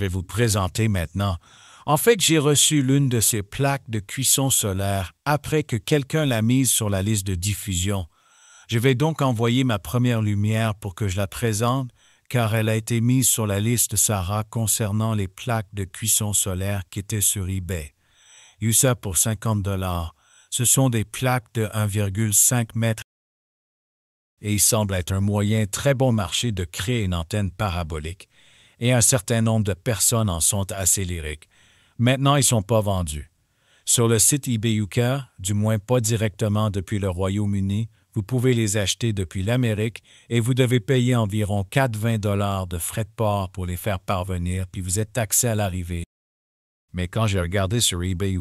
vais vous présenter maintenant. En fait, j'ai reçu l'une de ces plaques de cuisson solaire après que quelqu'un l'a mise sur la liste de diffusion. Je vais donc envoyer ma première lumière pour que je la présente, car elle a été mise sur la liste Sarah concernant les plaques de cuisson solaire qui étaient sur eBay. ça pour 50 dollars. Ce sont des plaques de 1,5 mètres et il semble être un moyen très bon marché de créer une antenne parabolique et un certain nombre de personnes en sont assez lyriques. Maintenant, ils ne sont pas vendus. Sur le site UK, du moins pas directement depuis le Royaume-Uni, vous pouvez les acheter depuis l'Amérique et vous devez payer environ 4,20 dollars de frais de port pour les faire parvenir, puis vous êtes taxé à l'arrivée. Mais quand j'ai regardé sur eBay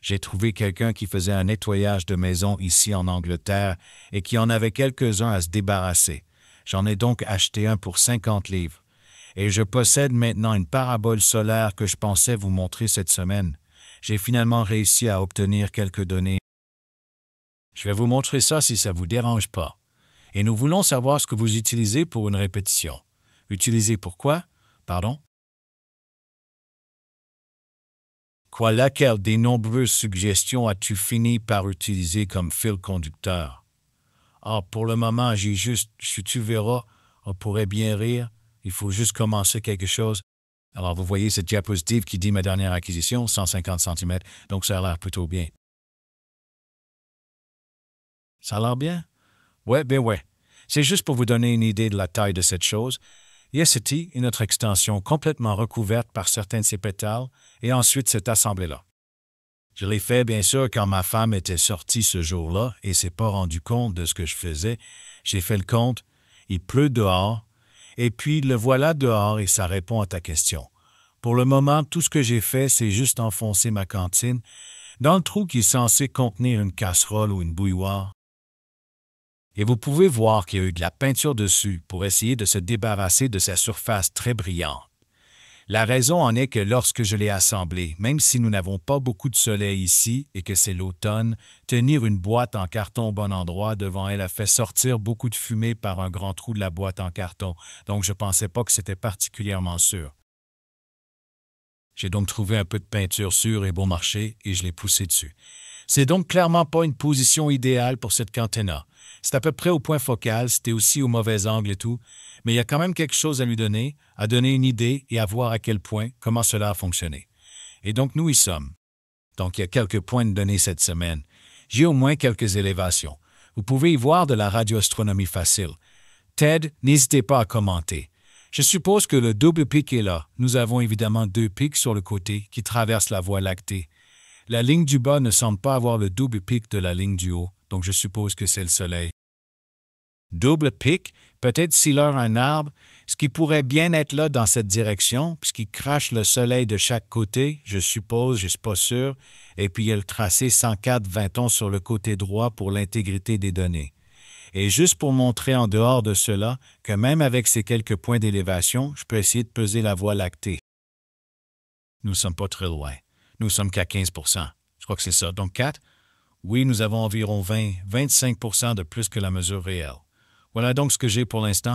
j'ai trouvé quelqu'un qui faisait un nettoyage de maison ici en Angleterre et qui en avait quelques-uns à se débarrasser. J'en ai donc acheté un pour 50 livres et je possède maintenant une parabole solaire que je pensais vous montrer cette semaine. J'ai finalement réussi à obtenir quelques données. Je vais vous montrer ça si ça ne vous dérange pas. Et nous voulons savoir ce que vous utilisez pour une répétition. Utilisez pourquoi? Pardon? Quoi laquelle des nombreuses suggestions as-tu fini par utiliser comme fil conducteur? Ah, pour le moment, j'ai juste, tu verras, on pourrait bien rire, il faut juste commencer quelque chose. Alors, vous voyez cette diapositive qui dit ma dernière acquisition, 150 cm, donc ça a l'air plutôt bien. Ça a l'air bien? Ouais, ben ouais. C'est juste pour vous donner une idée de la taille de cette chose. Yesity une autre extension complètement recouverte par certains de ses pétales et ensuite cette assemblée-là. Je l'ai fait, bien sûr, quand ma femme était sortie ce jour-là et s'est pas rendu compte de ce que je faisais. J'ai fait le compte. Il pleut dehors, et puis le voilà dehors et ça répond à ta question. Pour le moment, tout ce que j'ai fait, c'est juste enfoncer ma cantine dans le trou qui est censé contenir une casserole ou une bouilloire. Et vous pouvez voir qu'il y a eu de la peinture dessus pour essayer de se débarrasser de sa surface très brillante. La raison en est que lorsque je l'ai assemblé, même si nous n'avons pas beaucoup de soleil ici et que c'est l'automne, tenir une boîte en carton au bon endroit devant elle a fait sortir beaucoup de fumée par un grand trou de la boîte en carton, donc je ne pensais pas que c'était particulièrement sûr. J'ai donc trouvé un peu de peinture sûre et bon marché et je l'ai poussé dessus. C'est donc clairement pas une position idéale pour cette cantena. C'est à peu près au point focal, c'était aussi au mauvais angle et tout, mais il y a quand même quelque chose à lui donner, à donner une idée et à voir à quel point, comment cela a fonctionné. Et donc nous y sommes. Donc il y a quelques points de données cette semaine. J'ai au moins quelques élévations. Vous pouvez y voir de la radioastronomie facile. Ted, n'hésitez pas à commenter. Je suppose que le double pic est là. Nous avons évidemment deux pics sur le côté qui traversent la voie lactée. La ligne du bas ne semble pas avoir le double pic de la ligne du haut, donc je suppose que c'est le soleil. Double pic, peut-être s'il a un arbre, ce qui pourrait bien être là dans cette direction, puisqu'il crache le soleil de chaque côté, je suppose, je ne suis pas sûr, et puis il y a le tracé 104 20 sur le côté droit pour l'intégrité des données. Et juste pour montrer en dehors de cela que même avec ces quelques points d'élévation, je peux essayer de peser la voie lactée. Nous ne sommes pas très loin nous sommes qu'à 15 Je crois que c'est ça. Donc 4, oui, nous avons environ 20-25 de plus que la mesure réelle. Voilà donc ce que j'ai pour l'instant.